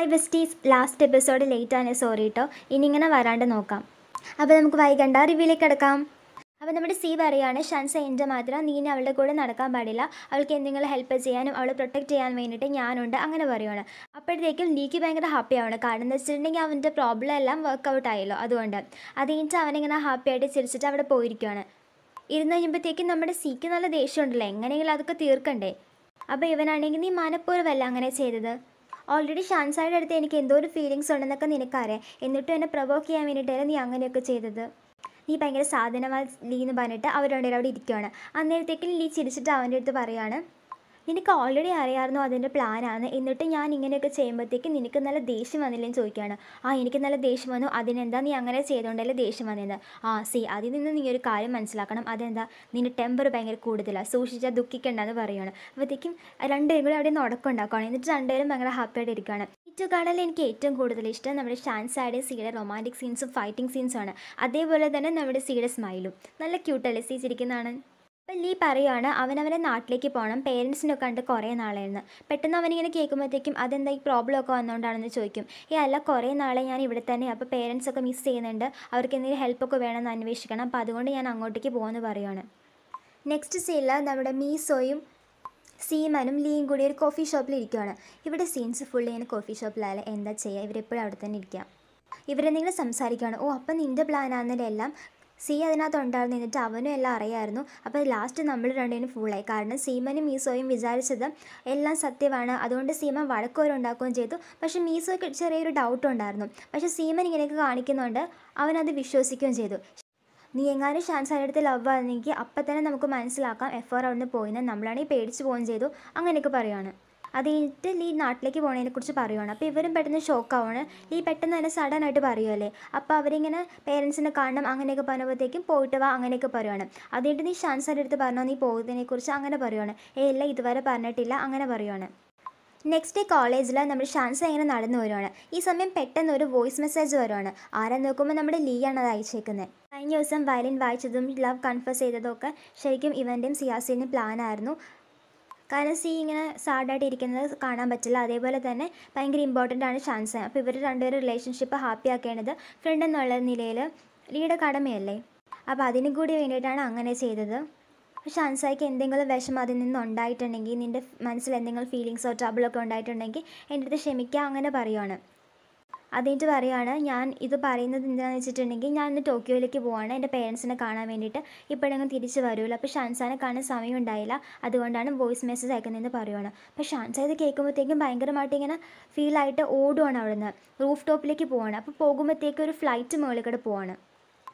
hi besties last episode late ആണ് sorry കേട്ടോ ഇനി ഇങ്ങനെ വരാണ്ട് നോക്കാം അപ്പോൾ നമുക്ക് വൈകണ്ട റിവ്യൂലേക്ക് കിടക്കാം അപ്പോൾ നമ്മുടെ സി പറയുകയാണ് ഷൻസ എൻ്റെ മാത്രം നീ അവളുടെ കൂടെ നടക്കാൻ പാടില്ല അവൾക്ക് എന്തെങ്കിലും ഹെൽപ്പ് ചെയ്യാനും അവളെ പ്രൊട്ടക്റ്റ് ചെയ്യാൻ വേണ്ടിയിട്ട് ഞാനുണ്ട് അങ്ങനെ പറയുകയാണ് അപ്പോഴത്തേക്കും നീക്ക് ഭയങ്കര ഹാപ്പിയാണ് കാരണം എന്ന് വെച്ചിട്ടുണ്ടെങ്കിൽ അവൻ്റെ പ്രോബ്ലം എല്ലാം ഔട്ട് ആയല്ലോ അതുകൊണ്ട് അത് കഴിഞ്ഞിട്ട് അവനിങ്ങനെ ഹാപ്പിയായിട്ട് ചിരിച്ചിട്ട് അവിടെ പോയിരിക്കുകയാണ് ഇരുന്ന് കഴിയുമ്പോഴത്തേക്കും നമ്മുടെ സിക്ക് നല്ല ദേഷ്യമുണ്ടല്ലോ എങ്ങനെയെങ്കിലും അതൊക്കെ തീർക്കണ്ടേ അപ്പോൾ ഇവനാണെങ്കിൽ നീ മനപ്പൂർവ്വമല്ല അങ്ങനെ ചെയ്തത് ഓൾറെഡി ഷാൻസായുടെ അടുത്ത് എനിക്ക് എന്തോ ഒരു ഫീലിങ്സ് ഉണ്ടെന്നൊക്കെ നിനക്കറിയാം എന്നിട്ടും എന്നെ പ്രൊവോക്ക് ചെയ്യാൻ വേണ്ടിയിട്ടാണ് നീ അങ്ങനെയൊക്കെ ചെയ്തത് നീ ഭയങ്കര സാധനമായി ലീ എന്ന് പറഞ്ഞിട്ട് അവരുടെ അവിടെ ഇരിക്കുകയാണ് അന്നേരത്തേക്കും ലീ ചിരിച്ചിട്ട് അവൻ്റെ അടുത്ത് പറയുകയാണ് നിനക്ക് ഓൾറെഡി അറിയാമായിരുന്നു അതിൻ്റെ പ്ലാനാണ് എന്നിട്ട് ഞാൻ ഇങ്ങനെയൊക്കെ ചെയ്യുമ്പോഴത്തേക്ക് നിനക്ക് നല്ല ദേഷ്യം വന്നില്ലെന്ന് ചോദിക്കുകയാണ് ആ എനിക്ക് നല്ല ദേഷ്യം വന്നു അതിനെന്താ നീ അങ്ങനെ ചെയ്തുകൊണ്ടല്ലേ ദേഷ്യം വന്നിരുന്നത് ആ സി അതിൽ നിന്ന് നീ ഒരു കാര്യം മനസ്സിലാക്കണം അതെന്താ നിൻ്റെ ടെമ്പർ ഭയങ്കര കൂടുതലാണ് സൂക്ഷിച്ചാൽ എന്ന് പറയുകയാണ് അപ്പോഴത്തേക്കും രണ്ടുപേരും കൂടെ അവിടെ നിന്ന് ഉടക്കമുണ്ടാക്കുകയാണ് എന്നിട്ട് രണ്ടുപേരും ഭയങ്കര ഹാപ്പിയായിട്ട് ഇരിക്കുകയാണ് ചുറ്റുകാടൽ എനിക്ക് ഏറ്റവും കൂടുതൽ ഇഷ്ടം നമ്മുടെ ഷാൻസ് സാഡേ സിയുടെ റൊമാൻറ്റിക് സീൻസും ഫൈറ്റിംഗ് ആണ് അതേപോലെ തന്നെ നമ്മുടെ സിയുടെ സ്മൈലും നല്ല ക്യൂട്ടല്ലേ സി ചിരിക്കുന്നതാണ് അപ്പം ലീ പറയുവാണ് അവനവൻ്റെ നാട്ടിലേക്ക് പോകണം പേരൻസിനെ കണ്ട് കുറേ നാളായിരുന്നു പെട്ടെന്ന് അവനിങ്ങനെ കേൾക്കുമ്പോഴത്തേക്കും അതെന്താ ഈ പ്രോബ്ലം ഒക്കെ വന്നുകൊണ്ടാണെന്ന് ചോദിക്കും ഈ അല്ല കുറേ നാളെ ഞാൻ ഇവിടെ തന്നെ അപ്പോൾ പേരൻസൊക്കെ മിസ് ചെയ്യുന്നുണ്ട് അവർക്ക് എന്തെങ്കിലും ഹെൽപ്പൊക്കെ വേണമെന്ന് അന്വേഷിക്കണം അപ്പോൾ അതുകൊണ്ട് ഞാൻ അങ്ങോട്ടേക്ക് പോകുമെന്ന് പറയുവാണ് നെക്സ്റ്റ് സീനിൽ നമ്മുടെ മീസോയും സീമനും ലീയും കൂടി ഒരു കോഫി ഷോപ്പിൽ ഇരിക്കുകയാണ് ഇവിടെ സീൻസ് ഫുൾ ഇങ്ങനെ കോഫി ഷോപ്പിലായാലും എന്താ ചെയ്യുക ഇവരെപ്പോഴും അവിടെ തന്നെ ഇരിക്കുക ഇവരെന്തെങ്കിലും സംസാരിക്കുകയാണ് ഓ അപ്പം നിൻ്റെ എല്ലാം സി അതിനകത്ത് ഉണ്ടായിരുന്നു എന്നിട്ട് അവനും എല്ലാം അറിയായിരുന്നു അപ്പോൾ ലാസ്റ്റ് നമ്മൾ രണ്ടുപേരും ഫുള്ളായി കാരണം സീമനും മീസോയും വിചാരിച്ചത് എല്ലാം സത്യമാണ് അതുകൊണ്ട് സീമൻ വഴക്കോരുണ്ടാക്കുകയും ചെയ്തു പക്ഷേ മീസോയ്ക്ക് ചെറിയൊരു ഡൗട്ട് ഉണ്ടായിരുന്നു പക്ഷേ സീമൻ ഇങ്ങനെയൊക്കെ കാണിക്കുന്നുണ്ട് അവനത് വിശ്വസിക്കുകയും ചെയ്തു നീ എങ്ങാനും ഷാൻസ് അടുത്ത് ലവ് ആയിരുന്നെങ്കിൽ അപ്പം തന്നെ നമുക്ക് മനസ്സിലാക്കാം എഫ് ആർ അവിടുന്ന് പോയിന്ന് നമ്മളാണെങ്കിൽ പേടിച്ച് പോവുകയും ചെയ്തു അങ്ങനെയൊക്കെ പറയുകയാണ് അത് കഴിഞ്ഞിട്ട് ലീ നാട്ടിലേക്ക് കുറിച്ച് പറയുവാണ് അപ്പോൾ ഇവരും പെട്ടെന്ന് ഷോക്ക് ആവുകയാണ് ലീ പെട്ടെന്ന് തന്നെ സഡൻ ആയിട്ട് പറയുമല്ലേ അപ്പോൾ അവരിങ്ങനെ പേരൻസിനെ കാണണം അങ്ങനെയൊക്കെ പറഞ്ഞപ്പോഴത്തേക്കും പോയിട്ട് വാ അങ്ങനെയൊക്കെ പറയുവാണ് അത് കഴിഞ്ഞിട്ട് നീ ഷാൻസാൻ്റെ അടുത്ത് പറഞ്ഞോ നീ പോകുന്നതിനെക്കുറിച്ച് അങ്ങനെ പറയുവാണ് ഏ ഇല്ല ഇതുവരെ പറഞ്ഞിട്ടില്ല അങ്ങനെ പറയുവാണ് നെക്സ്റ്റ് ഡേ കോളേജിൽ നമ്മൾ ഷാൻസ ഇങ്ങനെ നടന്നു വരുവാണ് ഈ സമയം പെട്ടെന്ന് ഒരു വോയിസ് മെസ്സേജ് വരുവാണ് ആരാ നോക്കുമ്പോൾ നമ്മുടെ ലീ ആണ് അത് അയച്ചേക്കുന്നത് കഴിഞ്ഞ ദിവസം വയലിൻ വായിച്ചതും ലവ് കൺഫസ് ചെയ്തതും ഒക്കെ ശരിക്കും ഇവൻ്റെയും സിയാസിൻ്റെയും പ്ലാനായിരുന്നു കാരണം സി ഇങ്ങനെ സാഡായിട്ട് ഇരിക്കുന്നത് കാണാൻ പറ്റില്ല അതേപോലെ തന്നെ ഭയങ്കര ഇമ്പോർട്ടൻ്റ് ആണ് ചാൻസ് അപ്പോൾ ഇവർ രണ്ടുപേരും റിലേഷൻഷിപ്പ് ഹാപ്പി ആക്കേണ്ടത് ഫ്രണ്ട് എന്നുള്ള നിലയിൽ ലീയുടെ കടമയല്ലേ അപ്പോൾ അതിനും കൂടി വേണ്ടിയിട്ടാണ് അങ്ങനെ ചെയ്തത് പക്ഷെ അൻസായിക്ക് എന്തെങ്കിലും വിഷമം അതിൽ നിന്ന് ഉണ്ടായിട്ടുണ്ടെങ്കിൽ നിൻ്റെ മനസ്സിൽ എന്തെങ്കിലും ഫീലിങ്സോ ട്രബിളൊക്കെ ഉണ്ടായിട്ടുണ്ടെങ്കിൽ എൻ്റെ അടുത്ത് ക്ഷമിക്കുക അങ്ങനെ പറയുവാണ് അത് പറയുകയാണ് ഞാൻ ഇത് പറയുന്നത് എന്താണെന്ന് വെച്ചിട്ടുണ്ടെങ്കിൽ ഞാൻ ഇന്ന് ടോക്കിയോയിലേക്ക് പോവാണ് എൻ്റെ പേരൻസിനെ കാണാൻ വേണ്ടിയിട്ട് ഇപ്പോഴങ്ങ് തിരിച്ച് വരുമല്ലോ അപ്പോൾ ഷാൻസാനെ കാണാൻ സമയം ഉണ്ടായില്ല അതുകൊണ്ടാണ് വോയിസ് മെസ്സേജ് അയക്കുന്നതെന്ന് പറയുകയാണ് അപ്പോൾ ഷാൻസ ഇത് കേൾക്കുമ്പോഴത്തേക്കും ഭയങ്കരമായിട്ട് ഇങ്ങനെ ഫീലായിട്ട് അവിടെ നിന്ന് റൂഫ് ടോപ്പിലേക്ക് പോവാണ് അപ്പോൾ പോകുമ്പോഴത്തേക്കും ഒരു ഫ്ലൈറ്റ് മുകളിൽ കൂടെ പോവാണ്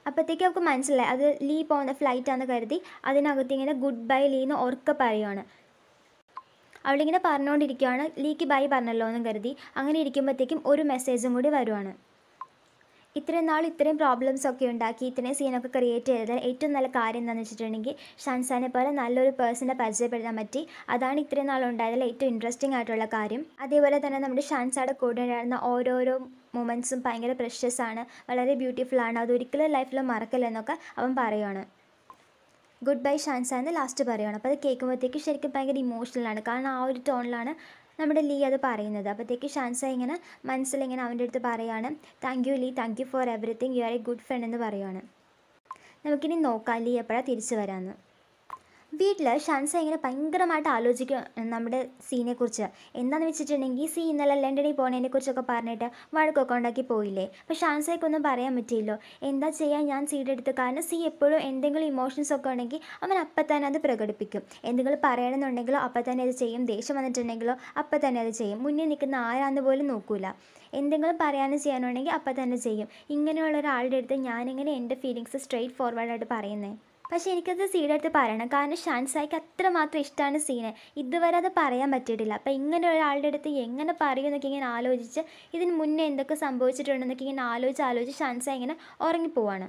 അപ്പോഴത്തേക്കും അവർക്ക് മനസ്സിലായി അത് ലീ പോകുന്ന ഫ്ലൈറ്റാണെന്ന് കരുതി അതിനകത്ത് ഇങ്ങനെ ഗുഡ് ബൈ ലീ എന്ന് ഉറക്കെ പറയുകയാണ് അവളിങ്ങനെ പറഞ്ഞുകൊണ്ടിരിക്കുകയാണ് ലീക്ക് ബൈ പറഞ്ഞല്ലോ എന്നും കരുതി അങ്ങനെ ഇരിക്കുമ്പോഴത്തേക്കും ഒരു മെസ്സേജും കൂടി വരുവാണ് ഇത്രയും നാൾ ഇത്രയും പ്രോബ്ലംസ് ഒക്കെ ഉണ്ടാക്കി ഇത്രയും സീനൊക്കെ ക്രിയേറ്റ് ചെയ്തത് ഏറ്റവും നല്ല കാര്യം എന്താണെന്ന് വെച്ചിട്ടുണ്ടെങ്കിൽ ഷൻസാനെ പോലെ നല്ലൊരു പേഴ്സണെ പരിചയപ്പെടുത്താൻ പറ്റി അതാണ് ഇത്രയും നാൾ ഉണ്ടായതിൽ ഏറ്റവും ഇൻട്രസ്റ്റിംഗ് ആയിട്ടുള്ള കാര്യം അതേപോലെ തന്നെ നമ്മുടെ ഷൻസാടെ കൂടെ ഉണ്ടായിരുന്ന ഓരോരോ മൊമെൻസും ഭയങ്കര പ്രഷ്യസ് ആണ് വളരെ ബ്യൂട്ടിഫുൾ ആണ് അതൊരിക്കലും ലൈഫിൽ മറക്കില്ലെന്നൊക്കെ അവൻ പറയുകയാണ് ഗുഡ് ബൈ ഷാൻസ എന്ന് ലാസ്റ്റ് പറയുകയാണ് അപ്പോൾ അത് കേൾക്കുമ്പോഴത്തേക്ക് ശരിക്കും ഭയങ്കര ഇമോഷണലാണ് കാരണം ആ ഒരു ടോണിലാണ് നമ്മുടെ ലീ അത് പറയുന്നത് അപ്പോഴത്തേക്ക് ഷാൻസ ഇങ്ങനെ മനസ്സിലിങ്ങനെ അവൻ്റെ അടുത്ത് പറയുകയാണ് താങ്ക് യു ലീ thank you for everything you are a good friend എന്ന് പറയുകയാണ് നമുക്കിനി നോക്കാം ലീ എപ്പോഴാണ് തിരിച്ചു വരാമെന്ന് വീട്ടിൽ ഷാൻസ ഇങ്ങനെ ഭയങ്കരമായിട്ട് ആലോചിക്കും നമ്മുടെ സീനെക്കുറിച്ച് എന്താണെന്ന് വെച്ചിട്ടുണ്ടെങ്കിൽ സീ ഇന്നലെ ലണ്ടനിൽ പോകുന്നതിനെ കുറിച്ചൊക്കെ പറഞ്ഞിട്ട് വഴക്കൊക്കെ ഉണ്ടാക്കി പോയില്ലേ അപ്പോൾ ഷാൻസയ്ക്കൊന്നും പറയാൻ പറ്റിയില്ലോ എന്താ ചെയ്യാൻ ഞാൻ സീഡ് എടുത്ത് കാരണം സീ എപ്പോഴും എന്തെങ്കിലും ഇമോഷൻസ് ഒക്കെ ഉണ്ടെങ്കിൽ അവൻ അപ്പം തന്നെ അത് പ്രകടിപ്പിക്കും എന്തെങ്കിലും പറയണമെന്നുണ്ടെങ്കിലോ അപ്പം തന്നെ അത് ചെയ്യും ദേഷ്യം വന്നിട്ടുണ്ടെങ്കിലോ അപ്പം തന്നെ അത് ചെയ്യും മുന്നിൽ നിൽക്കുന്ന ആരാന്ന് പോലും നോക്കൂല എന്തെങ്കിലും പറയാനും ചെയ്യാനുണ്ടെങ്കിൽ അപ്പം തന്നെ ചെയ്യും ഇങ്ങനെയുള്ള ഒരാളുടെ അടുത്ത് ഞാനിങ്ങനെ എൻ്റെ ഫീലിങ്സ് സ്ട്രെയിറ്റ് ഫോർവേഡായിട്ട് പറയുന്നത് പക്ഷേ എനിക്കത് സീനെടുത്ത് പറയണം കാരണം ഷാൻസായിക്ക് അത്രമാത്രം ഇഷ്ടമാണ് സീനെ ഇതുവരെ അത് പറയാൻ പറ്റിയിട്ടില്ല അപ്പം ഇങ്ങനെ ഒരാളുടെ അടുത്ത് എങ്ങനെ പറയും എന്നൊക്കെ ഇങ്ങനെ ആലോചിച്ച് ഇതിന് മുന്നേ എന്തൊക്കെ സംഭവിച്ചിട്ടുണ്ടെന്നൊക്കെ ഇങ്ങനെ ആലോചിച്ച് ആലോചിച്ച് ഷാൻസായി ഇങ്ങനെ ഉറങ്ങിപ്പോവാണ്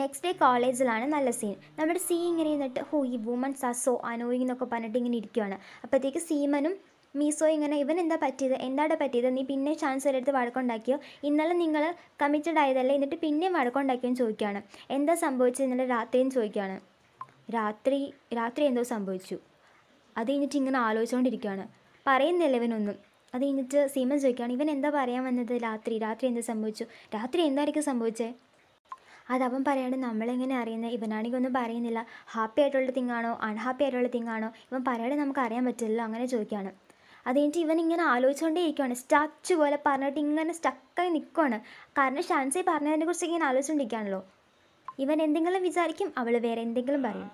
നെക്സ്റ്റ് ഡേ കോളേജിലാണ് നല്ല സീൻ നമ്മുടെ സീ ഇങ്ങനെ ഇരുന്നിട്ട് ഹോ ഈ വുമൻസ് ആ സോ അനോയിങ് എന്നൊക്കെ പറഞ്ഞിട്ട് ഇങ്ങനെ ഇരിക്കുകയാണ് അപ്പോഴത്തേക്ക് സീമനും മീസോ ഇങ്ങനെ ഇവൻ എന്താ പറ്റിയത് എന്താണ് പറ്റിയത് നീ പിന്നെ ചാൻസ് എടുത്ത് വഴക്കുണ്ടാക്കിയോ ഇന്നലെ നിങ്ങൾ കമ്മിറ്റഡ് ആയതല്ലേ എന്നിട്ട് പിന്നെയും വഴക്കുണ്ടാക്കിയെന്ന് ചോദിക്കുകയാണ് എന്താ സംഭവിച്ചത് ഇന്നലെ രാത്രിയും ചോദിക്കുകയാണ് രാത്രി രാത്രി എന്തോ സംഭവിച്ചു അത് കഴിഞ്ഞിട്ട് ഇങ്ങനെ ആലോചിച്ചുകൊണ്ടിരിക്കുകയാണ് പറയുന്നില്ല ഇവനൊന്നും അത് കഴിഞ്ഞിട്ട് സീമൻ ചോദിക്കുകയാണ് ഇവൻ എന്താ പറയാൻ വന്നത് രാത്രി രാത്രി എന്താ സംഭവിച്ചു രാത്രി എന്തായിരിക്കും സംഭവിച്ചേ അതവൻ പറയാണ് നമ്മളെങ്ങനെ അറിയുന്നത് ഇവനാണെങ്കിൽ ഒന്നും പറയുന്നില്ല ഹാപ്പി ആയിട്ടുള്ള തിങ്ങാണോ അൺഹാപ്പി ആയിട്ടുള്ള തിങ്ങാണോ ഇവൻ പറയാതെ നമുക്ക് അറിയാൻ പറ്റില്ലല്ലോ അങ്ങനെ ചോദിക്കുകയാണ് അതുകഴിഞ്ഞിട്ട് ഇവൻ ഇങ്ങനെ ആലോചിച്ചുകൊണ്ടേ ഇരിക്കുകയാണ് സ്റ്റാച്ചു പോലെ പറഞ്ഞിട്ട് ഇങ്ങനെ സ്റ്റക്കായി നിൽക്കുകയാണ് കാരണം ഷാൻസി പറഞ്ഞതിനെക്കുറിച്ച് ഇങ്ങനെ ആലോചിച്ചുകൊണ്ടിരിക്കുകയാണല്ലോ ഇവൻ എന്തെങ്കിലും വിചാരിക്കും അവൾ വേറെ എന്തെങ്കിലും പറയും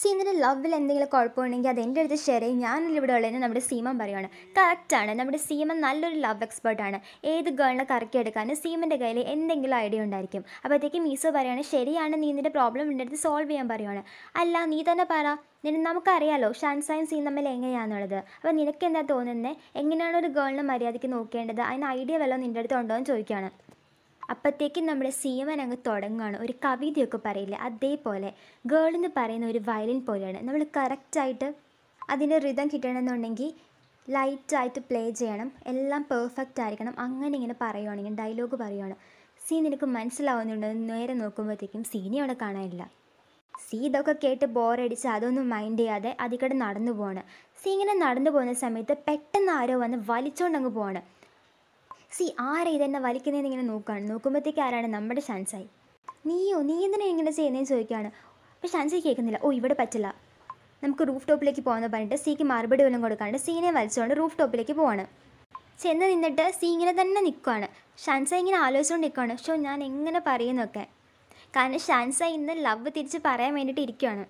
സീനിൻ്റെ ലവിൽ എന്തെങ്കിലും കുഴപ്പമുണ്ടെങ്കിൽ അത് എൻ്റെ അടുത്ത് ഷെയർ ചെയ്യും ഞാനല്ല ഇവിടെ ഉള്ളതെന്ന് നമ്മുടെ സീമൻ പറയുകയാണ് കറക്റ്റാണ് നമ്മുടെ സീമൻ നല്ലൊരു ലവ് എക്സ്പേർട്ടാണ് ഏത് ഗേളിനെ കറക്കി എടുക്കാനും സീമൻ്റെ കയ്യിൽ എന്തെങ്കിലും ഐഡിയ ഉണ്ടായിരിക്കും അപ്പോഴത്തേക്ക് മീസോ പറയുകയാണ് ശരിയാണ് നീ നിൻ്റെ പ്രോബ്ലം എൻ്റെ അടുത്ത് സോൾവ് ചെയ്യാൻ പറയുകയാണ് അല്ല നീ തന്നെ പറ നിന നമുക്കറിയാലോ ഷാൻസായും സീൻ തമ്മിൽ എങ്ങനെയാണെന്നുള്ളത് അപ്പോൾ നിനക്ക് എന്താ തോന്നുന്നത് എങ്ങനെയാണ് ഒരു ഗേളിനെ മര്യാദയ്ക്ക് നോക്കേണ്ടത് അതിന് ഐഡിയ വല്ലതും നിൻ്റെ അടുത്ത് ഉണ്ടോയെന്ന് ചോദിക്കുകയാണ് അപ്പോഴത്തേക്കും നമ്മുടെ സീമൻ അങ്ങ് തുടങ്ങുകയാണ് ഒരു കവിതയൊക്കെ പറയില്ല അതേപോലെ ഗേൾ എന്ന് പറയുന്ന ഒരു വയലിൻ പോലെയാണ് നമ്മൾ കറക്റ്റായിട്ട് അതിൻ്റെ റിതം കിട്ടണമെന്നുണ്ടെങ്കിൽ ലൈറ്റായിട്ട് പ്ലേ ചെയ്യണം എല്ലാം പെർഫെക്റ്റ് ആയിരിക്കണം അങ്ങനെ ഇങ്ങനെ പറയുവാണെങ്കിൽ ഡയലോഗ് പറയുവാണ് സീ നിനക്ക് മനസ്സിലാവുന്നുണ്ടോ നേരെ നോക്കുമ്പോഴത്തേക്കും സീനി അവിടെ കാണാനില്ല സീ ഇതൊക്കെ കേട്ട് ബോറടിച്ച് അതൊന്നും മൈൻഡ് ചെയ്യാതെ അതിക്കടെ നടന്നു പോവാണ് സീ ഇങ്ങനെ നടന്നു പോകുന്ന സമയത്ത് പെട്ടെന്ന് ആരോ വന്ന് വലിച്ചോണ്ടങ്ങ് പോവാണ് സി ആരെ ഇതെന്നെ വലിക്കുന്നതെന്ന് ഇങ്ങനെ നോക്കുകയാണ് നോക്കുമ്പോഴത്തേക്ക് ആരാണ് നമ്മുടെ ഷാൻസായി നീയോ നീ എന്തിനാണ് ഇങ്ങനെ ചെയ്യുന്നതെന്ന് ചോദിക്കുകയാണ് അപ്പോൾ ഷാൻസായി കേൾക്കുന്നില്ല ഓ ഇവിടെ പറ്റില്ല നമുക്ക് റൂഫ് ടോപ്പിലേക്ക് പോകാമെന്ന് പറഞ്ഞിട്ട് സിക്ക് മറുപടി വല്ലതും കൊടുക്കാണ്ട് സീനെ വലിച്ചുകൊണ്ട് റൂഫ് ടോപ്പിലേക്ക് പോവാണ് ചെന്ന് നിന്നിട്ട് സി ഇങ്ങനെ തന്നെ നിൽക്കുകയാണ് ഷാൻസ ഇങ്ങനെ ആലോചിച്ചുകൊണ്ട് നിൽക്കുകയാണ് ഷോ ഞാൻ എങ്ങനെ പറയുന്നൊക്കെ കാരണം ഷാൻസ ഇന്ന് ലവ് തിരിച്ച് പറയാൻ വേണ്ടിയിട്ട് ഇരിക്കുകയാണ്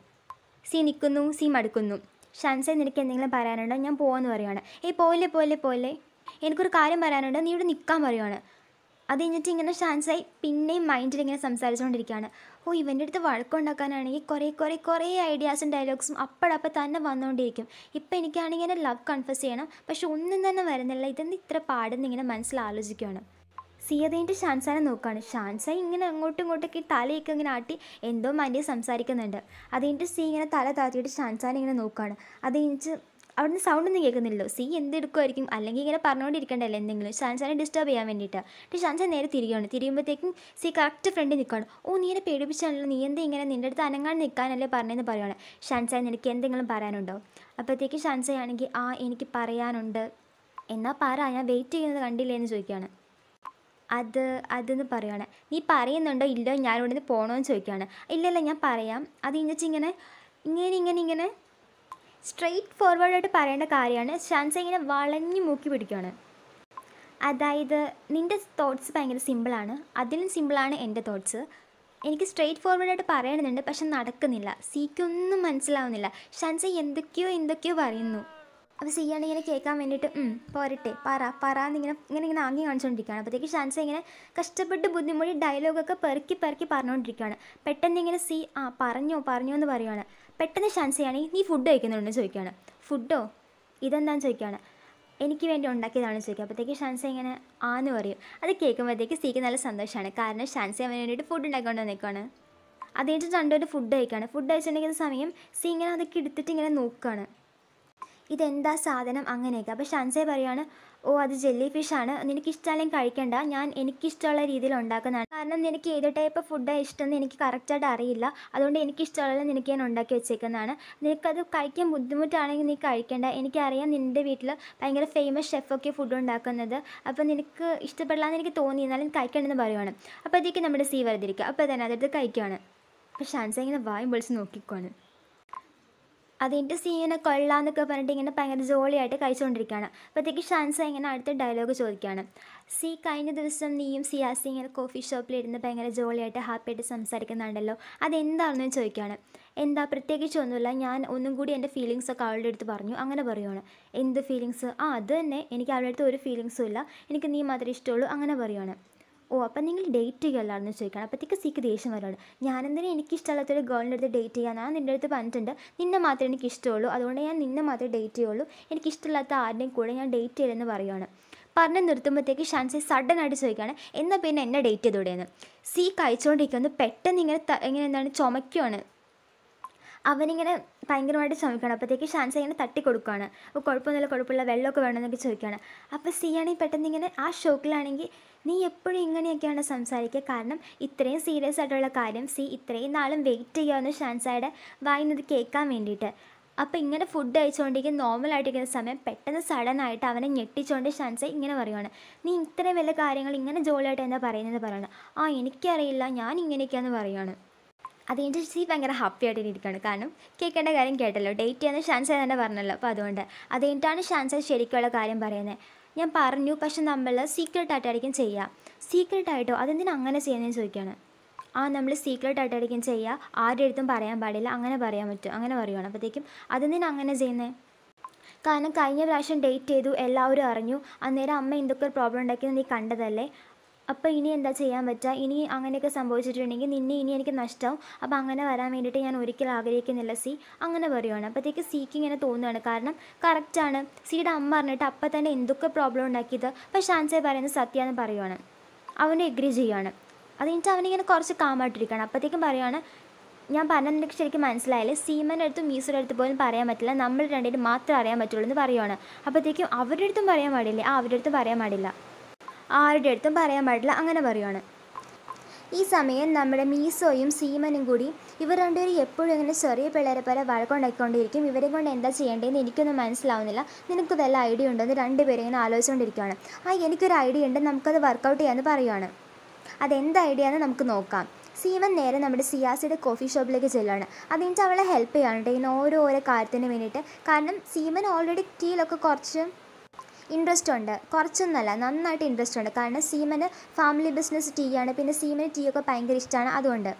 സി നിൽക്കുന്നു സി മടുക്കുന്നു ഷാൻസ നിനക്ക് എന്തെങ്കിലും പറയാനുണ്ടോ ഞാൻ പോകുമെന്ന് പറയുകയാണ് ഏയ് പോലെ പോലെ പോലെ എനിക്കൊരു കാര്യം പറയാനുണ്ട് നീ ഇവിടെ നിൽക്കാൻ പറയുവാണ് അത് കഴിഞ്ഞിട്ട് ഇങ്ങനെ ചാൻസായി പിന്നെയും മൈൻഡിൽ ഇങ്ങനെ സംസാരിച്ചുകൊണ്ടിരിക്കുകയാണ് ഓ ഇവൻ്റെ അടുത്ത് വഴക്കുണ്ടാക്കാനാണെങ്കിൽ കുറേ കുറേ കുറേ ഐഡിയാസും ഡയലോഗ്സും അപ്പോഴപ്പം തന്നെ വന്നുകൊണ്ടിരിക്കും ഇപ്പം എനിക്കാണെങ്കിൽ ഇങ്ങനെ ലവ് കൺഫസ് ചെയ്യണം പക്ഷെ ഒന്നും തന്നെ വരുന്നില്ല ഇതെന്ത് ഇത്ര പാടുന്ന ഇങ്ങനെ മനസ്സിൽ ആലോചിക്കുകയാണ് സിയതേൻ്റെ ഷാൻസാനെ നോക്കുകയാണ് ഷാൻസായി ഇങ്ങനെ അങ്ങോട്ടും ഇങ്ങോട്ടൊക്കെ തലയൊക്കെ ഇങ്ങനെ ആട്ടി എന്തോ മന്റിയെ സംസാരിക്കുന്നുണ്ട് അത് കഴിഞ്ഞിട്ട് ഇങ്ങനെ തല താത്തിയിട്ട് ഷാൻസാനെ ഇങ്ങനെ നോക്കുകയാണ് അത് കഴിഞ്ഞിട്ട് അവിടുന്ന് സൗണ്ട് ഒന്നും കേൾക്കുന്നില്ലല്ലോ സി എന്തെടുക്കുമായിരിക്കും അല്ലെങ്കിൽ ഇങ്ങനെ പറഞ്ഞുകൊണ്ടിരിക്കണ്ടല്ലോ എന്തെങ്കിലും ഷാൻസാനെ ഡിസ്റ്റർബ് ചെയ്യാൻ വേണ്ടിയിട്ട് പക്ഷേ ഷാൻസാൻ നേരെ തിരികെയാണ് തിരിയുമ്പോഴത്തേക്കും സി കറക്റ്റ് ഫ്രണ്ടിൽ നിൽക്കുകയാണ് ഓ നീ എന്നെ പേടിപ്പിച്ചാണല്ലോ നീ എന്താ ഇങ്ങനെ നിൻ്റെ അടുത്ത് അനങ്ങാണ്ട് നിൽക്കാനല്ലേ പറഞ്ഞതെന്ന് പറയുകയാണ് ഷാൻസാൻ നിനക്ക് എന്തെങ്കിലും പറയാനുണ്ടോ അപ്പോഴത്തേക്ക് ഷാൻസാൻ ആണെങ്കിൽ ആ എനിക്ക് പറയാനുണ്ട് എന്നാൽ പറ ഞാൻ വെയിറ്റ് ചെയ്യുന്നത് കണ്ടില്ലേ എന്ന് ചോദിക്കുകയാണ് അത് അതെന്ന് പറയുകയാണ് നീ പറയുന്നുണ്ടോ ഇല്ലോ ഞാൻ ഇവിടെ നിന്ന് പോകണമെന്ന് ചോദിക്കുകയാണ് ഇല്ലല്ല ഞാൻ പറയാം അത് ഇങ്ങനെ ഇങ്ങനെ ഇങ്ങനെ ഇങ്ങനെ സ്ട്രെയിറ്റ് ഫോർവേഡായിട്ട് പറയേണ്ട കാര്യമാണ് ഷാൻസ ഇങ്ങനെ വളഞ്ഞു മൂക്കി പിടിക്കുകയാണ് അതായത് നിൻ്റെ തോട്ട്സ് ഭയങ്കര സിമ്പിളാണ് അതിലും സിമ്പിളാണ് എൻ്റെ തോട്ട്സ് എനിക്ക് സ്ട്രെയിറ്റ് ഫോർവേഡായിട്ട് പറയണമെന്നുണ്ട് പക്ഷെ നടക്കുന്നില്ല സീക്കൊന്നും മനസ്സിലാവുന്നില്ല ഷാൻസ എന്തൊക്കെയോ എന്തൊക്കെയോ പറയുന്നു അപ്പോൾ സീയാണ് ഇങ്ങനെ കേൾക്കാൻ വേണ്ടിയിട്ട് പോരട്ടെ പറ പറ ഇങ്ങനെ ഇങ്ങനെ ആംഗ്യം കാണിച്ചുകൊണ്ടിരിക്കുകയാണ് അപ്പോഴത്തേക്ക് ഷാൻസ ഇങ്ങനെ കഷ്ടപ്പെട്ട് ബുദ്ധിമുട്ടി ഡയലോഗൊക്കെ പെറുക്കി പെറുക്കി പറഞ്ഞുകൊണ്ടിരിക്കുകയാണ് പെട്ടെന്ന് ഇങ്ങനെ സി ആ പറഞ്ഞോ പറഞ്ഞോ എന്ന് പറയുകയാണ് പെട്ടെന്ന് ഷാൻസ് നീ ഫുഡ് കഴിക്കുന്നുണ്ടെന്ന് ചോദിക്കുകയാണ് ഫുഡോ ഇതെന്താണെന്ന് ചോദിക്കുകയാണ് എനിക്ക് വേണ്ടി ഉണ്ടാക്കിയതാണെന്ന് ചോദിക്കുക അപ്പോഴത്തേക്ക് ഷാൻസ ഇങ്ങനെ ആന്ന് പറയും അത് കേൾക്കുമ്പോഴത്തേക്ക് സീക്ക് നല്ല സന്തോഷമാണ് കാരണം ഷാൻസി അവന് വേണ്ടിയിട്ട് ഫുഡ് ഉണ്ടാക്കിക്കൊണ്ട് വന്നേക്കാണ് അത് കഴിഞ്ഞിട്ട് രണ്ടുപേരും ഫുഡ് കഴിക്കുകയാണ് ഫുഡ് കഴിച്ചിട്ടുണ്ടെങ്കിൽ സമയം സീ ഇങ്ങനെ അതൊക്കെ എടുത്തിട്ട് ഇങ്ങനെ നോക്കുകയാണ് ഇതെന്താ സാധനം അങ്ങനെയൊക്കെ അപ്പോൾ ഷാൻസെ പറയുകയാണ് ഓ അത് ജെല്ലി ഫിഷാണ് നിനക്കിഷ്ടമല്ലെങ്കിൽ കഴിക്കണ്ട ഞാൻ എനിക്കിഷ്ടമുള്ള രീതിയിൽ ഉണ്ടാക്കുന്നതാണ് കാരണം നിനക്ക് ഏത് ടൈപ്പ് ഫുഡാണ് ഇഷ്ടമെന്ന് എനിക്ക് കറക്റ്റായിട്ട് അറിയില്ല അതുകൊണ്ട് എനിക്കിഷ്ടമുള്ള നിനക്ക് ഞാൻ ഉണ്ടാക്കി വെച്ചേക്കുന്നതാണ് നിനക്കത് കഴിക്കാൻ ബുദ്ധിമുട്ടാണെങ്കിൽ നീ കഴിക്കേണ്ട എനിക്കറിയാം നിൻ്റെ വീട്ടിൽ ഭയങ്കര ഫേമസ് ഷെഫൊക്കെ ഫുഡ് ഉണ്ടാക്കുന്നത് അപ്പോൾ നിനക്ക് ഇഷ്ടപ്പെടില്ലാന്ന് എനിക്ക് തോന്നി എന്നാലും കഴിക്കണമെന്ന് പറയുവാണ് അപ്പോഴത്തേക്ക് നമ്മുടെ സീ വരതിരിക്കുക അപ്പോൾ തന്നെ അതെടുത്ത് കഴിക്കുവാണ് അപ്പോൾ ഷാൻസ ഇങ്ങനെ വായും പൊളിച്ച് നോക്കിക്കുവാണ് അതിൻ്റെ സീനെ കൊള്ളാമെന്നൊക്കെ പറഞ്ഞിട്ട് ഇങ്ങനെ ഭയങ്കര ജോളിയായിട്ട് കഴിച്ചുകൊണ്ടിരിക്കുകയാണ് അപ്പോഴത്തേക്ക് ഷാൻസ ഇങ്ങനെ അടുത്ത ഡയലോഗ് ചോദിക്കുകയാണ് സി കഴിഞ്ഞ ദിവസം നീയും സിയാസി ഇങ്ങനെ കോഫി ഷോപ്പിലിരുന്ന് ഭയങ്കര ജോളിയായിട്ട് ഹാപ്പിയായിട്ട് സംസാരിക്കുന്നുണ്ടല്ലോ അതെന്താണെന്ന് ചോദിക്കുകയാണ് എന്താ പ്രത്യേകിച്ച് ഒന്നുമില്ല ഞാൻ ഒന്നും കൂടി എൻ്റെ ഫീലിങ്സ് ഒക്കെ അവളുടെ അടുത്ത് പറഞ്ഞു അങ്ങനെ പറയുവാണ് എന്ത് ഫീലിങ്സ് ആ അത് തന്നെ എനിക്ക് അവളുടെ അടുത്ത് ഒരു ഫീലിങ്സും ഇല്ല എനിക്ക് നീ മാത്രമേ ഇഷ്ടമുള്ളൂ അങ്ങനെ പറയുവാണ് ഓ അപ്പം നിങ്ങൾ ഡേറ്റ് ചെയ്യല്ലാന്ന് ചോദിക്കണം അപ്പോഴത്തേക്ക് സിക്ക് ദേഷ്യം വരുവാണ് ഞാനെന്തിനാ എനിക്കിഷ്ടമല്ലാത്തൊരു ഗേളിൻ്റെ അടുത്ത് ഡേറ്റ് ചെയ്യാൻ ഞാൻ നിൻ്റെ അടുത്ത് പറഞ്ഞിട്ടുണ്ട് നിന്നെ മാത്രമേ എനിക്ക് ഇഷ്ടമുള്ളൂ അതുകൊണ്ട് ഞാൻ നിന്നെ മാത്രമേ ഡേറ്റ് ചെയ്യുള്ളൂ എനിക്കിഷ്ടമില്ലാത്ത ആരുടെയും കൂടെ ഞാൻ ഡേറ്റ് ചെയ്യില്ലെന്ന് പറയുകയാണ് പറഞ്ഞ് നിർത്തുമ്പോഴത്തേക്ക് ഷാൻസി സഡൻ ആയിട്ട് ചോദിക്കുകയാണ് എന്നാൽ പിന്നെ എന്നെ ഡേറ്റ് ചെയ്തോടെയാണ് സീക്ക് അയച്ചുകൊണ്ടിരിക്കുന്നത് പെട്ടെന്ന് ഇങ്ങനെ ഇങ്ങനെ എന്താണ് ചുമയ്ക്കുവാണ് അവനിങ്ങനെ ഭയങ്കരമായിട്ട് ശ്രമിക്കണം അപ്പോഴത്തേക്ക് ഷാൻസ ഇങ്ങനെ തട്ടിക്കൊടുക്കുകയാണ് അപ്പോൾ കുഴപ്പമൊന്നുമില്ല കുഴപ്പമില്ല വെള്ളമൊക്കെ വേണമെന്നൊക്കെ ചോദിക്കുകയാണ് അപ്പോൾ സി ആണെങ്കിൽ പെട്ടെന്ന് ഇങ്ങനെ ആ ഷോക്കിലാണെങ്കിൽ നീ എപ്പോഴും ഇങ്ങനെയൊക്കെയാണ് സംസാരിക്കുക കാരണം ഇത്രയും സീരിയസ് ആയിട്ടുള്ള കാര്യം സി ഇത്രയും നാളും വെയിറ്റ് ചെയ്യാമെന്ന് ഷാൻസായുടെ വായിന്നത് കേൾക്കാൻ വേണ്ടിയിട്ട് അപ്പോൾ ഇങ്ങനെ ഫുഡ് കഴിച്ചുകൊണ്ടിരിക്കുന്ന നോർമലായിട്ടിരിക്കുന്ന സമയം പെട്ടെന്ന് സഡനായിട്ട് അവനെ ഞെട്ടിച്ചുകൊണ്ട് ഷാൻസ ഇങ്ങനെ പറയുവാണ് നീ ഇത്രയും വലിയ കാര്യങ്ങൾ ഇങ്ങനെ ജോലിയായിട്ട് എന്താ പറയുന്നതെന്ന് പറയുകയാണ് ആ എനിക്കറിയില്ല ഞാൻ ഇങ്ങനെയൊക്കെയാണെന്ന് പറയുവാണ് അത് എൻ്റെ സി ഭയങ്കര ഹാപ്പി ആയിട്ട് ഇരിക്കുകയാണ് കാരണം കേൾക്കേണ്ട കാര്യം കേട്ടല്ലോ ഡേറ്റ് ചെയ്യുന്ന ഷാൻസ് തന്നെ പറഞ്ഞല്ലോ അപ്പോൾ അതുകൊണ്ട് അത് എന്നിട്ടാണ് ഷാൻസ് ശരിക്കുള്ള കാര്യം പറയുന്നത് ഞാൻ പറഞ്ഞു പക്ഷെ നമ്മൾ സീക്രട്ട് ആയിട്ടായിരിക്കും ചെയ്യുക സീക്രട്ട് ആയിട്ടോ അതെന്തിനാ അങ്ങനെ ചെയ്യുന്നതെന്ന് ചോദിക്കുകയാണ് ആ നമ്മൾ സീക്രട്ട് ആയിട്ടായിരിക്കും ചെയ്യുക ആരുടെ അടുത്തും പറയാൻ പാടില്ല അങ്ങനെ പറയാൻ പറ്റും അങ്ങനെ പറയുകയാണ് അപ്പോഴത്തേക്കും അതെന്തിനാ അങ്ങനെ ചെയ്യുന്നത് കാരണം കഴിഞ്ഞ പ്രാവശ്യം ഡേറ്റ് ചെയ്തു എല്ലാവരും അറിഞ്ഞു അന്നേരം അമ്മ എന്തൊക്കെ പ്രോബ്ലം ഉണ്ടാക്കിയെന്ന് നീ കണ്ടതല്ലേ അപ്പോൾ ഇനി എന്താ ചെയ്യാൻ പറ്റുക ഇനി അങ്ങനെയൊക്കെ സംഭവിച്ചിട്ടുണ്ടെങ്കിൽ നിന്നെ ഇനി എനിക്ക് നഷ്ടമാവും അപ്പോൾ അങ്ങനെ വരാൻ വേണ്ടിയിട്ട് ഞാൻ ഒരിക്കലും ആഗ്രഹിക്കുന്നില്ല സി അങ്ങനെ പറയുവാണ് അപ്പോഴത്തേക്ക് സിക്ക് ഇങ്ങനെ തോന്നുകയാണ് കാരണം കറക്റ്റാണ് സിയുടെ അമ്മ പറഞ്ഞിട്ട് അപ്പം തന്നെ എന്തൊക്കെ പ്രോബ്ലം ഉണ്ടാക്കിയത് അപ്പോൾ ഷാൻസെ പറയുന്നത് സത്യാന്ന് പറയുവാണ് അവനെ എഗ്രി ചെയ്യുവാണ് അത് കഴിഞ്ഞിട്ട് അവനിങ്ങനെ കുറച്ച് കാമായിട്ടിരിക്കുകയാണ് അപ്പോഴത്തേക്കും പറയുവാണ് ഞാൻ പറഞ്ഞ ശരിക്കും മനസ്സിലായില്ല സീമൻ്റെ അടുത്തും മീസുടെ അടുത്ത് പോലും പറയാൻ പറ്റില്ല നമ്മൾ രണ്ടിനും മാത്രമേ അറിയാൻ പറ്റുള്ളൂ എന്ന് പറയുവാണ് അപ്പോഴത്തേക്കും അവരുടെ അടുത്തും പറയാൻ പാടില്ലേ ആ അവരുടെ അടുത്തും പറയാൻ പാടില്ല ആരുടെ അടുത്തും പറയാൻ പാടില്ല അങ്ങനെ പറയുവാണ് ഈ സമയം നമ്മുടെ മീസോയും സീമനും കൂടി ഇവർ രണ്ടുപേരും എപ്പോഴും ഇങ്ങനെ ചെറിയ പിള്ളേരെ പോലെ വഴക്കുണ്ടാക്കിക്കൊണ്ടിരിക്കും ഇവരെ കൊണ്ട് എന്താ ചെയ്യേണ്ടതെന്ന് എനിക്കൊന്നും മനസ്സിലാവുന്നില്ല നിനക്ക് വല്ല ഐഡിയ ഉണ്ടോ എന്ന് രണ്ടുപേരും ഇങ്ങനെ ആലോചിച്ചുകൊണ്ടിരിക്കുകയാണ് ആ എനിക്കൊരു ഐഡിയ ഉണ്ട് നമുക്കത് വർക്കൗട്ട് ചെയ്യാമെന്ന് പറയുവാണ് അതെന്ത് ഐഡിയ എന്ന് നമുക്ക് നോക്കാം സീമൻ നേരെ നമ്മുടെ സിയാസിയുടെ കോഫി ഷോപ്പിലേക്ക് ചെല്ലുകയാണ് അതിൻ്റെ അവളെ ഹെൽപ്പ് ചെയ്യാനുണ്ട് ഇങ്ങനെ ഓരോരോ കാര്യത്തിന് വേണ്ടിയിട്ട് കാരണം സീമൻ ഓൾറെഡി കീഴിലൊക്കെ കുറച്ച് ഇൻട്രസ്റ്റ് ഉണ്ട് കുറച്ചൊന്നുമല്ല നന്നായിട്ട് ഇൻട്രസ്റ്റ് ഉണ്ട് കാരണം സീമന് ഫാമിലി ബിസിനസ് ടീ ആണ് പിന്നെ സീമന് ടീ ഒക്കെ ഭയങ്കര ഇഷ്ടമാണ് അതുകൊണ്ട്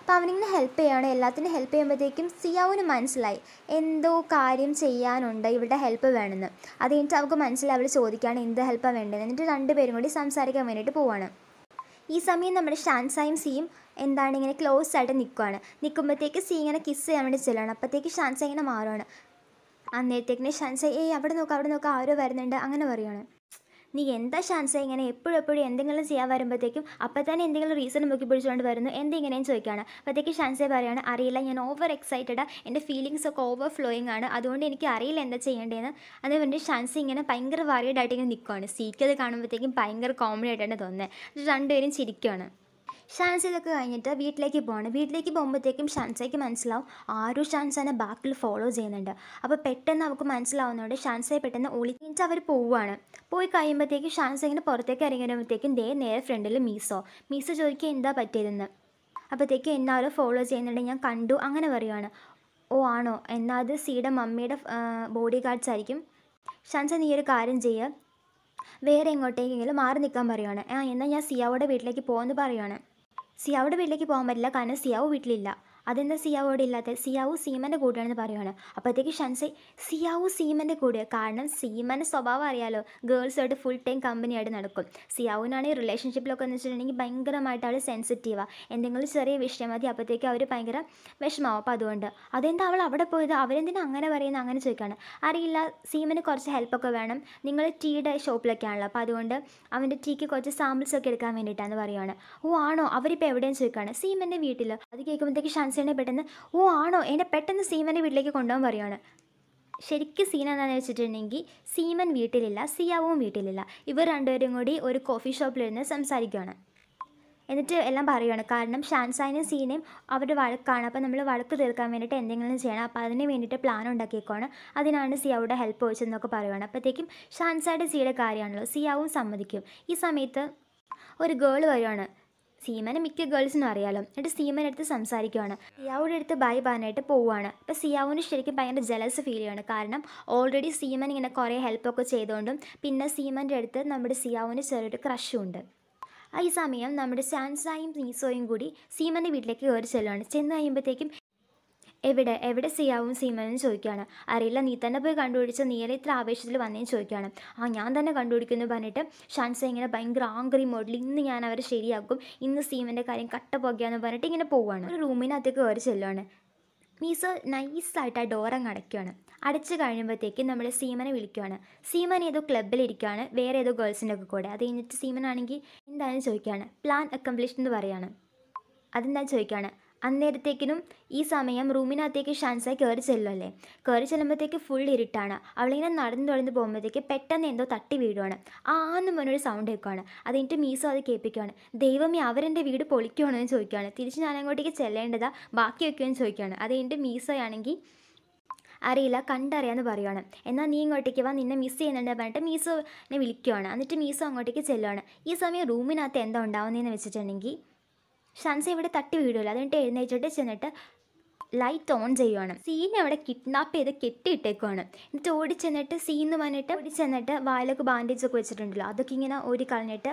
അപ്പോൾ അവനിങ്ങനെ ഹെൽപ്പ് ചെയ്യണം എല്ലാത്തിനും ഹെൽപ്പ് ചെയ്യുമ്പോഴത്തേക്കും സിയാവിന് മനസ്സിലായി എന്തോ കാര്യം ചെയ്യാനുണ്ട് ഇവിടെ ഹെൽപ്പ് വേണമെന്ന് അത് കഴിഞ്ഞിട്ട് അവൾക്ക് മനസ്സിലായി അവൾ ചോദിക്കുകയാണ് എന്ത് ഹെൽപ്പാണ് വേണ്ടത് എന്നിട്ട് രണ്ടുപേരും കൂടി സംസാരിക്കാൻ വേണ്ടിയിട്ട് പോവാണ് ഈ സമയം നമ്മുടെ ഷാൻസായും സീയും എന്താണ് ഇങ്ങനെ ക്ലോസ് ആയിട്ട് നിൽക്കുകയാണ് നിൽക്കുമ്പോഴത്തേക്ക് സീ ഇങ്ങനെ കിസ് ചെയ്യാൻ വേണ്ടി ചെല്ലുകയാണ് അപ്പോഴത്തേക്ക് ഷാൻസ ഇങ്ങനെ മാറുകയാണ് അന്നേരത്തേക്കിന് ഷാൻസ ഏയ് അവിടെ നോക്കുക അവിടെ നോക്കാം ആരോ വരുന്നുണ്ട് അങ്ങനെ പറയുകയാണ് നീ എന്താ ഷാൻസ ഇങ്ങനെ എപ്പോഴും എപ്പോഴും എന്തെങ്കിലും ചെയ്യാൻ വരുമ്പോഴത്തേക്കും അപ്പം തന്നെ എന്തെങ്കിലും റീസൺ നോക്കി പിടിച്ചുകൊണ്ട് വരുന്നു എന്തിങ്ങനെയും ചോദിക്കുകയാണ് അപ്പോഴത്തേക്ക് ഷാൻസ പറയുകയാണ് അറിയില്ല ഞാൻ ഓവർ എക്സൈറ്റഡാണ് എൻ്റെ ഫീലിങ്സ് ഒക്കെ ഓവർ ഫ്ലോയിങ് ആണ് അതുകൊണ്ട് എനിക്ക് അറിയില്ല എന്താ ചെയ്യേണ്ടതെന്ന് അതിന് വേണ്ടി ഇങ്ങനെ ഭയങ്കര വറിയഡായിട്ട് ഇങ്ങനെ നിൽക്കുവാണ് സീക്കത് കാണുമ്പോഴത്തേക്കും ഭയങ്കര കോമഡി ആയിട്ടാണ് തോന്നുന്നത് രണ്ടുപേരും ചിരിക്കുകയാണ് ഷാൻസിലൊക്കെ കഴിഞ്ഞിട്ട് വീട്ടിലേക്ക് പോകണം വീട്ടിലേക്ക് പോകുമ്പോഴത്തേക്കും ഷാൻസയ്ക്ക് മനസ്സിലാവും ആരും ഷാൻസനെ ബാക്കിൽ ഫോളോ ചെയ്യുന്നുണ്ട് അപ്പോൾ പെട്ടെന്ന് അവർക്ക് മനസ്സിലാവുന്നതുകൊണ്ട് ഷാൻസയെ പെട്ടെന്ന് ഒളിക്കിച്ച് അവർ പോവുകയാണ് പോയി കഴിയുമ്പോഴത്തേക്കും ഷാൻസ ഇങ്ങനെ പുറത്തേക്ക് ഇറങ്ങി വരുമ്പോഴത്തേക്കും ദേ നേരെ ഫ്രണ്ടിൽ മീസോ മീസോ ചോദിക്കുക എന്താ പറ്റിയതെന്ന് അപ്പോഴത്തേക്ക് എന്നാലും ഫോളോ ചെയ്യുന്നുണ്ട് ഞാൻ കണ്ടു അങ്ങനെ പറയുവാണ് ഓ ആണോ എന്നാൽ അത് സീയുടെ മമ്മിയുടെ ബോഡി ഗാർഡ്സ് ആയിരിക്കും ഷാൻസ നീ ഒരു കാര്യം ചെയ്യുക വേറെ എങ്ങോട്ടേക്കെങ്കിലും മാറി നിൽക്കാൻ പറയുവാണ് ആ എന്നാൽ ഞാൻ സിയാവോടെ വീട്ടിലേക്ക് പോകുമെന്ന് പറയുവാണ് സിയാവുടെ വീട്ടിലേക്ക് പോകാൻ പറ്റില്ല കാരണം സിയാവ് വീട്ടിലില്ല അതെന്താ സിയാവോടെ ഇല്ലാത്ത സിയാവു സീമൻ്റെ കൂടെയാണെന്ന് പറയുവാണ് അപ്പോഴത്തേക്ക് ഷൻസൈ സിയാവു സീമൻ്റെ കൂടെ കാരണം സീമൻ്റെ സ്വഭാവം അറിയാലോ ഗേൾസായിട്ട് ഫുൾ ടൈം കമ്പനിയായിട്ട് നടക്കും സിയാവുവിനാണെങ്കിൽ റിലേഷൻഷിപ്പിലൊക്കെ എന്ന് വെച്ചിട്ടുണ്ടെങ്കിൽ ഭയങ്കരമായിട്ട് അവൾ സെൻസിറ്റീവാണ് എന്തെങ്കിലും ചെറിയ വിഷയം മതി അപ്പോഴത്തേക്ക് അവർ ഭയങ്കര വിഷമാവും അപ്പോൾ അതുകൊണ്ട് അതെന്താ അവൾ അവിടെ പോയത് അവരെന്തിനാ അങ്ങനെ പറയുന്നത് അങ്ങനെ ചോദിക്കുകയാണ് അറിയില്ല സീമന് കുറച്ച് ഹെൽപ്പൊക്കെ വേണം നിങ്ങൾ ടീയുടെ ഷോപ്പിലൊക്കെയാണല്ലോ അപ്പോൾ അതുകൊണ്ട് അവൻ്റെ ടീക്ക് കുറച്ച് സാമ്പിൾസ് ഒക്കെ എടുക്കാൻ വേണ്ടിയിട്ടാണെന്ന് പറയുവാണ് ഓ ആണോ അവരിപ്പോൾ എവിടെയെന്ന് ചോദിക്കുകയാണ് സീമൻ്റെ വീട്ടിൽ അത് കേൾക്കുമ്പോഴത്തേക്ക് ഷാൻസ് രാജേനെ പെട്ടെന്ന് ഓ ആണോ എന്നെ പെട്ടെന്ന് സീമനെ വീട്ടിലേക്ക് കൊണ്ടുപോകാൻ പറയുകയാണ് ശരിക്കും സീൻ എന്താണെന്ന് വെച്ചിട്ടുണ്ടെങ്കിൽ സീമൻ വീട്ടിലില്ല സിയാവും വീട്ടിലില്ല ഇവർ രണ്ടുപേരും കൂടി ഒരു കോഫി ഷോപ്പിലിരുന്ന് സംസാരിക്കുകയാണ് എന്നിട്ട് എല്ലാം പറയുകയാണ് കാരണം ഷാൻസായനും സീനയും അവരുടെ വഴക്കാണ് അപ്പോൾ നമ്മൾ വഴക്ക് തീർക്കാൻ വേണ്ടിയിട്ട് എന്തെങ്കിലും ചെയ്യണം അപ്പോൾ അതിന് വേണ്ടിയിട്ട് പ്ലാൻ ഉണ്ടാക്കിയേക്കുവാണ് അതിനാണ് സിയാവുടെ ഹെൽപ്പ് വെച്ചതെന്നൊക്കെ പറയുകയാണ് അപ്പോഴത്തേക്കും ഷാൻസായുടെ സീയുടെ കാര്യമാണല്ലോ സിയാവും സമ്മതിക്കും ഈ സമയത്ത് ഒരു ഗേൾ വരുവാണ് സീമനെ മിക്ക ഗേൾസിനും അറിയാലോ എന്നിട്ട് സീമൻ്റെ അടുത്ത് സംസാരിക്കുവാണ് സിയാവുടെ അടുത്ത് ബൈ പറയാനായിട്ട് പോവുകയാണ് അപ്പോൾ സിയാവുന് ശരിക്കും ഭയങ്കര ജലസ് ഫീൽ ചെയ്യുകയാണ് കാരണം ഓൾറെഡി സീമൻ ഇങ്ങനെ കുറേ ഹെൽപ്പൊക്കെ ചെയ്തുകൊണ്ടും പിന്നെ സീമൻ്റെ അടുത്ത് നമ്മുടെ സിയാവുന് ചെറിയൊരു ക്രഷും ഉണ്ട് ആ ഈ സമയം നമ്മുടെ ചാൻസായും നീസോയും കൂടി സീമൻ്റെ വീട്ടിലേക്ക് കയറി ചെല്ലുകയാണ് ചെന്ന് കഴിയുമ്പോഴത്തേക്കും എവിടെ എവിടെ സിയാവും സീമനും ചോദിക്കുകയാണ് അറിയില്ല നീ തന്നെ പോയി കണ്ടുപിടിച്ച നീയല ഇത്ര ആവേശത്തിൽ വന്നേന്ന് ചോദിക്കുകയാണ് ആ ഞാൻ തന്നെ കണ്ടുപിടിക്കുന്നു പറഞ്ഞിട്ട് ഷാൻസ ഇങ്ങനെ ഭയങ്കര ആംഗ്രി മോഡിൽ ഇന്ന് ഞാൻ അവരെ ശരിയാക്കും ഇന്ന് സീമൻ്റെ കാര്യം കട്ട പുകയാന്ന് പറഞ്ഞിട്ട് ഇങ്ങനെ പോവുകയാണ് ഒരു റൂമിനകത്തേക്ക് കയറി ചെല്ലുവാണ് മീസ് നൈസായിട്ട് ആ ഡോറങ്ങ് അടയ്ക്കുകയാണ് അടച്ചു കഴിയുമ്പോഴത്തേക്ക് നമ്മൾ സീമനെ വിളിക്കുകയാണ് സീമൻ ഏതോ ഇരിക്കുകയാണ് വേറെ ഏതോ ഗേൾസിൻ്റെ ഒക്കെ കൂടെ അത് കഴിഞ്ഞിട്ട് സീമനാണെങ്കിൽ എന്താണെന്ന് ചോദിക്കുകയാണ് പ്ലാൻ അക്കംപ്ലിഷ്ഡ് എന്ന് പറയുകയാണ് അതെന്താണെന്ന് ചോദിക്കുകയാണ് അന്നേരത്തേക്കിനും ഈ സമയം റൂമിനകത്തേക്ക് ഷാൻസ കയറി ചെല്ലുമല്ലേ കയറി ചെല്ലുമ്പോഴത്തേക്ക് ഫുൾ ഇരുട്ടാണ് അവളിങ്ങനെ നടന്നു തുടർന്ന് പോകുമ്പോഴത്തേക്ക് പെട്ടെന്ന് എന്തോ തട്ടി വീഴുവാണ് ആ ആന്ന് മോനൊരു സൗണ്ട് കേൾക്കുവാണ് അത് മീസോ അത് കേൾപ്പിക്കുകയാണ് ദൈവമേ അവരെൻ്റെ വീട് പൊളിക്കുവാണോ എന്ന് ചോദിക്കുകയാണ് തിരിച്ച് ഞാൻ അങ്ങോട്ടേക്ക് ചെല്ലേണ്ടതാ ബാക്കി വയ്ക്കുകയെന്ന് ചോദിക്കുകയാണ് അത് എന്നിട്ട് മീസോയാണെങ്കിൽ അറിയില്ല കണ്ടറിയാന്ന് പറയുവാണ് എന്നാൽ നീ ഇങ്ങോട്ടേക്ക് വാ നിന്നെ മിസ് ചെയ്യുന്നുണ്ട് പറഞ്ഞിട്ട് മീസോനെ വിളിക്കുവാണ് എന്നിട്ട് മീസോ അങ്ങോട്ടേക്ക് ചെല്ലുവാണ് ഈ സമയം റൂമിനകത്ത് എന്താ ഉണ്ടാവുന്നതെന്ന് വെച്ചിട്ടുണ്ടെങ്കിൽ ഷൻസ ഇവിടെ തട്ടി വീഴുമല്ലോ അതുകൊണ്ട് എഴുന്നേറ്റിട്ട് ചെന്നിട്ട് ലൈറ്റ് ഓൺ ചെയ്യുവാണ് സീനെ അവിടെ കിഡ്നാപ്പ് ചെയ്ത് കെട്ടിയിട്ടേക്കുവാണ് എന്നിട്ട് ഓടിച്ചെന്നിട്ട് സീന്ന് പറഞ്ഞിട്ട് ഓടിച്ചെന്നിട്ട് വായിലൊക്കെ ഒക്കെ വെച്ചിട്ടുണ്ടല്ലോ അതൊക്കെ ഇങ്ങനെ ഓടി കളഞ്ഞിട്ട്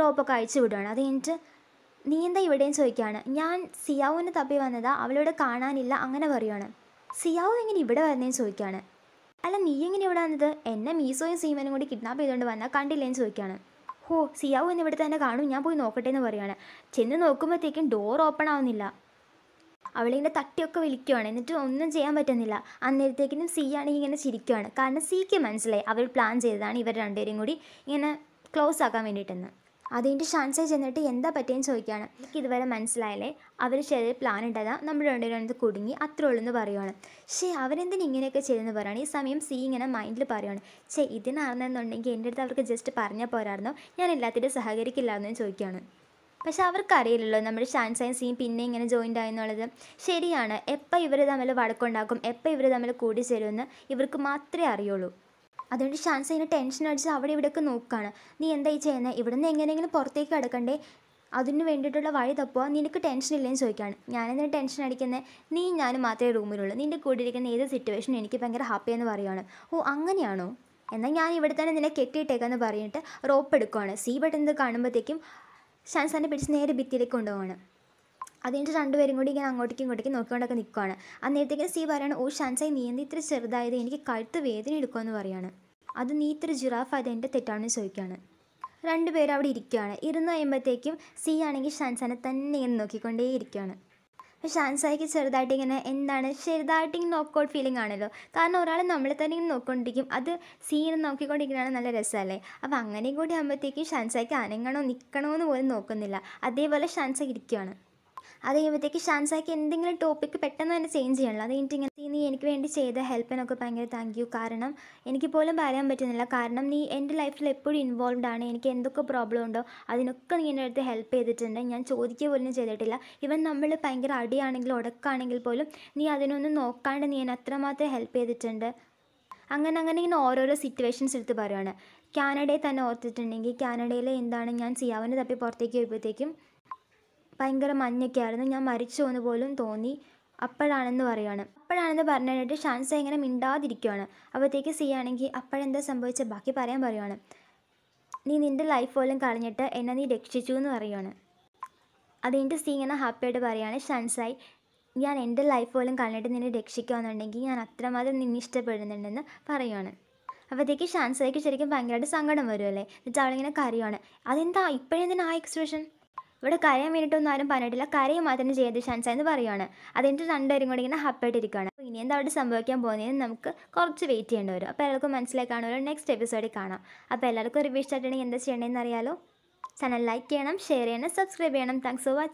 റോപ്പൊക്കെ അയച്ചു വിടുവാണ് അത് കഴിഞ്ഞിട്ട് നീ എന്താ ഇവിടെയും ചോദിക്കുകയാണ് ഞാൻ സിയാവുവിന് തപ്പി വന്നതാ അവളിവിടെ കാണാനില്ല അങ്ങനെ പറയുവാണ് സിയാവു എങ്ങനെ ഇവിടെ വരുന്നതെന്ന് ചോദിക്കുകയാണ് അല്ല നീ എങ്ങനെ ഇവിടെ വന്നത് എന്നെ മീസോയും സീമനും കൂടി കിഡ്നാപ്പ് ചെയ്തുകൊണ്ട് വന്നാൽ കണ്ടില്ലേന്ന് ചോദിക്കുകയാണ് ഹോ സിയാവു എന്നിവിടെ തന്നെ കാണും ഞാൻ പോയി നോക്കട്ടെ എന്ന് പറയുകയാണ് ചെന്ന് നോക്കുമ്പോഴത്തേക്കും ഡോർ ഓപ്പൺ ആവുന്നില്ല അവളിങ്ങനെ തട്ടിയൊക്കെ വിളിക്കുവാണ് എന്നിട്ട് ഒന്നും ചെയ്യാൻ പറ്റുന്നില്ല അന്നേരത്തേക്കിനും സി ആണെങ്കിൽ ഇങ്ങനെ ചിരിക്കുവാണ് കാരണം സിക്ക് മനസ്സിലായി അവർ പ്ലാൻ ചെയ്തതാണ് ഇവർ രണ്ടുപേരും കൂടി ഇങ്ങനെ ക്ലോസ് ആക്കാൻ വേണ്ടിയിട്ടെന്ന് അതിൻ്റെ ഷാൻസേ ചെന്നിട്ട് എന്താ പറ്റിയെന്ന് ചോദിക്കുകയാണ് എനിക്ക് ഇതുവരെ മനസ്സിലായില്ലേ അവർ ചെറിയ പ്ലാൻ ഉണ്ടതാ നമ്മൾ രണ്ട് കുടുങ്ങി അത്രേ ഉള്ളൂ എന്ന് പറയുകയാണ് ഷേ അവരെന്തിനും ഇങ്ങനെയൊക്കെ ചെയ്തെന്ന് പറയുകയാണ് ഈ സമയം സി ഇങ്ങനെ മൈൻഡിൽ പറയുവാണ് ഷേ ഇതിനാണെന്നുണ്ടെങ്കിൽ എൻ്റെ അടുത്ത് അവർക്ക് ജസ്റ്റ് പറഞ്ഞാൽ പോരായിരുന്നോ ഞാൻ എല്ലാത്തിനും സഹകരിക്കില്ലായിരുന്നു ചോദിക്കുകയാണ് പക്ഷേ അവർക്കറിയില്ലല്ലോ നമ്മുടെ ഷാൻസൈൻ സീൻ പിന്നെ ഇങ്ങനെ ജോയിൻ്റ് ആയെന്നുള്ളത് ശരിയാണ് എപ്പോൾ ഇവർ തമ്മിൽ വടക്കുണ്ടാക്കും എപ്പോൾ ഇവർ തമ്മിൽ കൂടി ചേരുമെന്ന് ഇവർക്ക് മാത്രമേ അറിയുള്ളൂ അതുകൊണ്ട് ഷാൻസ് ഇങ്ങനെ ടെൻഷൻ അടിച്ച് അവിടെ ഇവിടെയൊക്കെ നോക്കുകയാണ് നീ എന്തായി ചെയ്യുന്നത് ഇവിടെ നിന്ന് എങ്ങനെയെങ്കിലും പുറത്തേക്ക് കിടക്കണ്ടേ അതിന് വേണ്ടിയിട്ടുള്ള വഴി തപ്പുക നിനക്ക് ടെൻഷൻ ഇല്ലെന്ന് ചോദിക്കുകയാണ് ഞാനെന്തിനു ടെൻഷൻ അടിക്കുന്നത് നീ ഞാനും മാത്രമേ റൂമിലുള്ളൂ നിൻ്റെ കൂടെ ഇരിക്കുന്ന ഏത് സിറ്റുവേഷനും എനിക്ക് ഭയങ്കര ഹാപ്പിയെന്ന് പറയുകയാണ് ഓ അങ്ങനെയാണോ എന്നാൽ ഞാൻ ഇവിടെ തന്നെ നിന്നെ കെട്ടിയിട്ടേക്കാന്ന് പറഞ്ഞിട്ട് റോപ്പ് എടുക്കുകയാണ് സീ എന്ത് കാണുമ്പോഴത്തേക്കും തന്നെ പിടിച്ച് നേരെ ഭിത്തിയിലേക്ക് കൊണ്ടുപോവാണ് അതിൻ്റെ രണ്ടുപേരും കൂടി ഇങ്ങനെ അങ്ങോട്ടേക്കും ഇങ്ങോട്ടേക്കും നോക്കിക്കൊണ്ടൊക്കെ നിൽക്കുകയാണ് അന്നേരത്തേക്ക് സി പറയുകയാണ് ഓ ഷാൻസായി നീ എന്ത് ഇത്ര ചെറുതായത് എനിക്ക് കഴുത്ത് വേദന എടുക്കുമെന്ന് പറയുകയാണ് അത് നീത്തൊരു ജിറാഫ് അത് എൻ്റെ തെറ്റാണെന്ന് ചോദിക്കുകയാണ് രണ്ടുപേരും അവിടെ ഇരിക്കുകയാണ് ഇരുന്ന് കഴിയുമ്പോഴത്തേക്കും സി ആണെങ്കിൽ ഷാൻസാനെ തന്നെ ഇങ്ങനെ നോക്കിക്കൊണ്ടേ ഇരിക്കുകയാണ് ഷാൻസായിക്ക് ചെറുതായിട്ട് ഇങ്ങനെ എന്താണ് ചെറുതായിട്ട് ഇങ്ങനെ നോക്കൗട്ട് ഫീലിംഗ് ആണല്ലോ കാരണം ഒരാൾ നമ്മളെ തന്നെ ഇങ്ങനെ നോക്കിക്കൊണ്ടിരിക്കും അത് സി ഇങ്ങനെ നോക്കിക്കൊണ്ടിരിക്കുന്നതാണ് നല്ല രസമല്ലേ അപ്പോൾ അങ്ങനെ കൂടി ആകുമ്പോഴത്തേക്കും ഷാൻസായിക്ക് അനങ്ങണോ നിൽക്കണോ എന്ന് പോലും നോക്കുന്നില്ല അതേപോലെ ഷാൻസായി ഇരിക്കുകയാണ് അത് കഴിയുമ്പോഴത്തേക്ക് ഷാൻസായ്ക്ക് എന്തെങ്കിലും ടോപ്പിക്ക് പെട്ടെന്ന് തന്നെ ചേഞ്ച് ചെയ്യണമല്ലോ അത് കഴിഞ്ഞിട്ട് ഇങ്ങനെ നീ എനിക്ക് വേണ്ടി ചെയ്ത ഹെൽപ്പിനൊക്കെ ഭയങ്കര താങ്ക് യു കാരണം എനിക്ക് പോലും പറയാൻ പറ്റുന്നില്ല കാരണം നീ എൻ്റെ ലൈഫിൽ എപ്പോഴും ഇൻവോൾവ് ആണ് എനിക്ക് എന്തൊക്കെ പ്രോബ്ലം ഉണ്ടോ അതിനൊക്കെ നീ എൻ്റെ അടുത്ത് ഹെൽപ്പ് ചെയ്തിട്ടുണ്ട് ഞാൻ ചോദിക്കുക പോലും ചെയ്തിട്ടില്ല ഇവൻ നമ്മൾ ഭയങ്കര അടിയാണെങ്കിലും ഉടക്കാണെങ്കിൽ പോലും നീ അതിനൊന്നും നോക്കാണ്ട് നീ എന്നെ അത്രമാത്രം ഹെൽപ്പ് ചെയ്തിട്ടുണ്ട് അങ്ങനെ അങ്ങനെ ഇങ്ങനെ ഓരോരോ സിറ്റുവേഷൻസ് എടുത്ത് പറയുകയാണ് കാനഡയെ തന്നെ ഓർത്തിട്ടുണ്ടെങ്കിൽ കാനഡയിൽ എന്താണ് ഞാൻ ചെയ്യാവുന്നത് തപ്പി പുറത്തേക്ക് പോയപ്പോഴത്തേക്കും ഭയങ്കര ആയിരുന്നു ഞാൻ മരിച്ചു പോകുന്ന പോലും തോന്നി അപ്പോഴാണെന്ന് പറയുകയാണ് അപ്പോഴാണെന്ന് പറഞ്ഞിട്ട് ഷാൻസ ഇങ്ങനെ മിണ്ടാതിരിക്കുകയാണ് അപ്പോഴത്തേക്ക് സി ആണെങ്കിൽ അപ്പോഴെന്താ സംഭവിച്ച ബാക്കി പറയാൻ പറയുകയാണ് നീ നിൻ്റെ ലൈഫ് പോലും കളഞ്ഞിട്ട് എന്നെ നീ രക്ഷിച്ചു എന്ന് പറയുകയാണ് അതിൻ്റെ സി ഇങ്ങനെ ഹാപ്പിയായിട്ട് പറയുകയാണ് ഷാൻസായി ഞാൻ എൻ്റെ ലൈഫ് പോലും കളഞ്ഞിട്ട് നിന്നെ രക്ഷിക്കുകയെന്നുണ്ടെങ്കിൽ ഞാൻ അത്രമാത്രം നിന്നെ ഇഷ്ടപ്പെടുന്നുണ്ടെന്ന് പറയുകയാണ് അപ്പോഴത്തേക്ക് ഷാൻസായിക്ക് ശരിക്കും ഭയങ്കരമായിട്ട് സങ്കടം വരുമല്ലേ എന്നിട്ട് അവളിങ്ങനെ കരയാണ് അതെന്താ ഇപ്പോഴെന്തിനാ ആ എക്സ്പ്രഷൻ ഇവിടെ കരയാൻ വേണ്ടിയിട്ടൊന്നും ആരും പറഞ്ഞിട്ടില്ല കരയെ മാത്രം ജയദിശാൻസ എന്ന് പറയുകയാണ് അതിൻ്റെ രണ്ടുപേരും കൂടി ഇങ്ങനെ ഹപ്പായിട്ടിരിക്കുകയാണ് അപ്പോൾ ഇനി എന്താ അവിടെ സംഭവിക്കാൻ പോകുന്നതെന്ന് നമുക്ക് കുറച്ച് വെയിറ്റ് ചെയ്യേണ്ടി വരും അപ്പോൾ എല്ലാവർക്കും മനസ്സിലായി കാണുമല്ലോ നെക്സ്റ്റ് എപ്പിസോഡിൽ കാണാം അപ്പോൾ എല്ലാവർക്കും റിവ്യൂ ഇഷ്ടമായിട്ടുണ്ടെങ്കിൽ എന്താ ചെയ്യണമെന്ന് അറിയാലോ ചാനൽ ലൈക്ക് ചെയ്യണം ഷെയർ ചെയ്യണം സബ്സ്ക്രൈബ് ചെയ്യണം താങ്ക്സ് ഫോർ വാച്ചിങ്